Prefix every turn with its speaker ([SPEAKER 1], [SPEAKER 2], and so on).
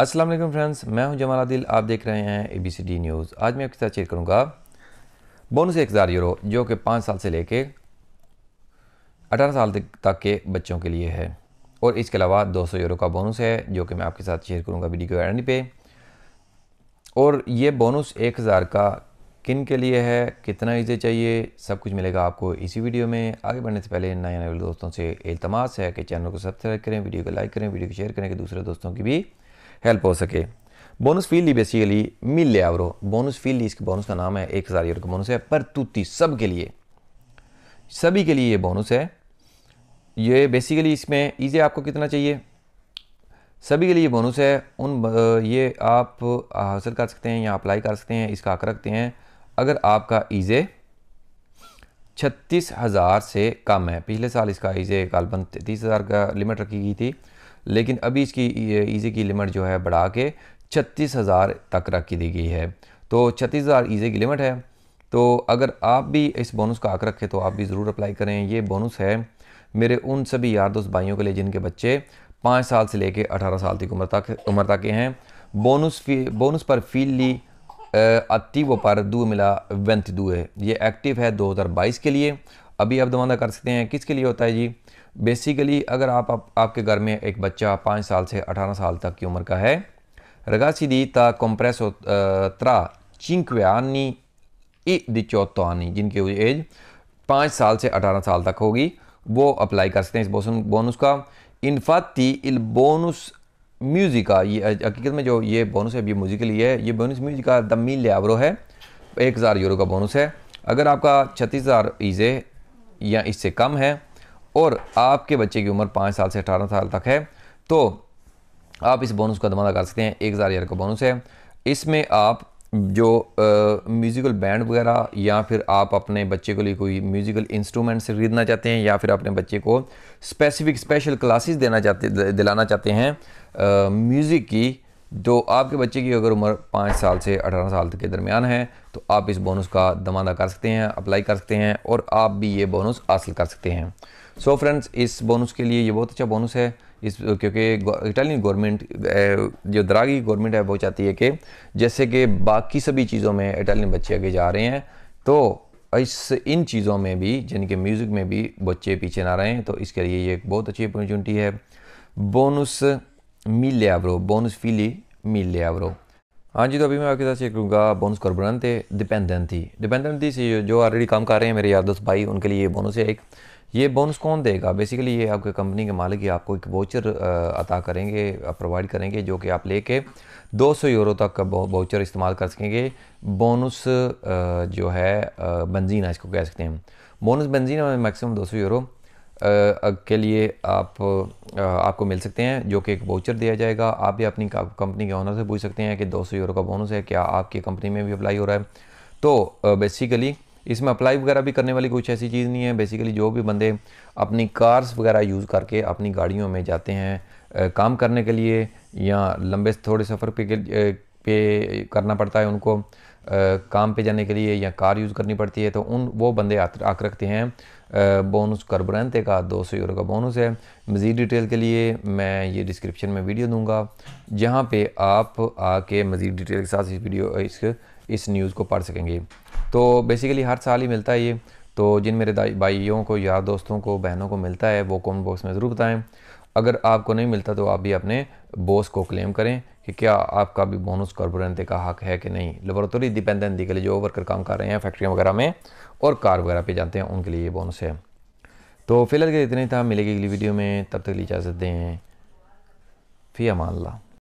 [SPEAKER 1] अस्सलाम वालेकुम फ्रेंड्स मैं हूं जमाल आदिल आप देख रहे हैं A B C D news आज मैं आपके साथ शेयर करूंगा बोनस एक हज़ार यूरो जो कि पाँच साल से लेके अठारह साल तक के बच्चों के लिए है और इसके अलावा दो सौ यूरो का बोनस है जो कि मैं आपके साथ शेयर करूंगा वीडियो के एंड पे और ये बोनस एक हज़ार का किन के लिए है कितना इसे चाहिए सब कुछ मिलेगा आपको इसी वीडियो में आगे बढ़ने से पहले नए नए दोस्तों से इल्तमास है कि चैनल को सब्सक्राइब करें वीडियो को लाइक करें वीडियो को शेयर करें कि दूसरे दोस्तों की भी हेल्प हो सके बोनस फील्ड बेसिकली मिल आवरो बोनस फील्ड इसके बोनस का नाम है एक हज़ार यूरो का बोनस है पर तूती सब के लिए सभी के लिए ये बोनस है ये बेसिकली इसमें ईजे आपको कितना चाहिए सभी के लिए बोनस है उन ये आप हासिल कर सकते हैं या अप्लाई कर सकते हैं इसका हक रखते हैं अगर आपका ईजे छत्तीस हज़ार से कम है पिछले साल इसका ईजे गालबन तीस हज़ार का लिमिट रखी गई थी लेकिन अभी इसकी ईजे की लिमिट जो है बढ़ा के छत्तीस हज़ार तक रख दी गई है तो छत्तीस हज़ार ईजे की लिमिट है तो अगर आप भी इस बोनस का हक रखें तो आप भी ज़रूर अप्लाई करें ये बोनस है मेरे उन सभी यार दोस्त भाइयों के लिए जिनके बच्चे पाँच साल से लेकर अठारह साल तक उम्र तक उम्र तक के हैं बोनस फी बोनस पर ली अति व पर दू मिला वेंथ दुए ये एक्टिव है 2022 के लिए अभी आप दमादा कर सकते हैं किसके लिए होता है जी बेसिकली अगर आप, आप आपके घर में एक बच्चा पाँच साल से अठारह साल तक की उम्र का है रगा सीधी ता कॉम्प्रेसो त्रा चिंकवे आनी ई दिचौतानी आनी जिनकी एज पाँच साल से अठारह साल तक होगी वो अप्लाई कर सकते हैं इस बोसन बोनस का इनफाती इल बोनस म्यूज़िक का ये हकीकत में जो ये बोनस है ये म्यूज़िक के लिए है ये बोनस म्यूज़िक का द मिल आवरो है एक हज़ार यूरो का बोनस है अगर आपका छत्तीस हज़ार ईज़े या इससे कम है और आपके बच्चे की उम्र पाँच साल से अठारह साल तक है तो आप इस बोनस का दमादा कर सकते हैं एक हज़ार का बोनस है इसमें आप जो म्यूज़िकल बैंड वगैरह या फिर आप अपने बच्चे को लिए कोई म्यूज़िकल इंस्ट्रूमेंट से खरीदना चाहते हैं या फिर अपने बच्चे को स्पेसिफिक स्पेशल क्लासेस देना चाहते दिलाना चाहते हैं म्यूज़िक की जो आपके बच्चे की अगर उम्र पाँच साल से अठारह साल के दरमियान है तो आप इस बोनस का दमादा कर सकते हैं अप्लाई कर सकते हैं और आप भी ये बोनस हासिल कर सकते हैं सो so फ्रेंड्स इस बोनस के लिए ये बहुत अच्छा बोनस है इस क्योंकि इटालियन गवर्नमेंट जो दरागी गवर्नमेंट है वो चाहती है कि जैसे कि बाकी सभी चीज़ों में इटालियन बच्चे आगे जा रहे हैं तो इस इन चीज़ों में भी कि म्यूज़िक में भी बच्चे पीछे ना रहें तो इसके लिए ये एक बहुत अच्छी अपॉर्चुनिटी है bonus mille avrò, bonus field mille avrò. हाँ जी तो अभी मैं आपके साथ शेयर करूँगा बोनस कॉर्बोरेंट डिपेंडेंटी डिपेंडेंटी से जो ऑलरेडी काम कर रहे हैं मेरे यार दोस्त भाई उनके लिए ये बोनस है एक ये बोनस कौन देगा बेसिकली ये आपके कंपनी के मालिक ही आपको एक वाउचर अता करेंगे प्रोवाइड करेंगे जो कि आप लेके 200 यूरो तक का वाउचर इस्तेमाल कर सकेंगे बोनस जो है बंजीना इसको कह सकते हैं बोनस बंजीना मैक्सिमम 200 यूरो के लिए आप आपको मिल सकते हैं जो कि एक वाउचर दिया जाएगा आप भी अपनी कंपनी के ऑनर से पूछ सकते हैं कि 200 यूरो का बोनस है क्या आपकी कंपनी में भी अप्लाई हो रहा है तो बेसिकली इसमें अप्लाई वगैरह भी करने वाली कुछ ऐसी चीज़ नहीं है बेसिकली जो भी बंदे अपनी कार्स वगैरह यूज़ करके अपनी गाड़ियों में जाते हैं काम करने के लिए या लंबे थोड़े सफ़र पे पे करना पड़ता है उनको काम पे जाने के लिए या कार यूज़ करनी पड़ती है तो उन वो बंदे आकर रखते हैं बोनस करबरनते का दो सौ यूरो का बोनस है मज़ीद डिटेल के लिए मैं ये डिस्क्रिप्शन में वीडियो दूंगा जहाँ पे आप आके मज़ीद डिटेल के साथ इस वीडियो इस इस न्यूज़ को पढ़ सकेंगे तो बेसिकली हर साल ही मिलता है ये तो जिन मेरे भाइयों को यार दोस्तों को बहनों को मिलता है वो कॉमेंट बॉक्स में ज़रूर बताएँ अगर आपको नहीं मिलता तो आप भी अपने बॉस को क्लेम करें कि क्या आपका भी बोनस कॉर्पोरेंटे का हक है कि नहीं लेबोरेटरी डिपेंडेंसी के लिए जो वर्कर काम कर रहे हैं फैक्ट्रियाँ वगैरह में और कार वगैरह पे जाते हैं उनके लिए ये बोनस है तो फिलहाल के इतना ही था मिलेगी अगली वीडियो में तब तक इजाज़त दें फ़ी अमान ला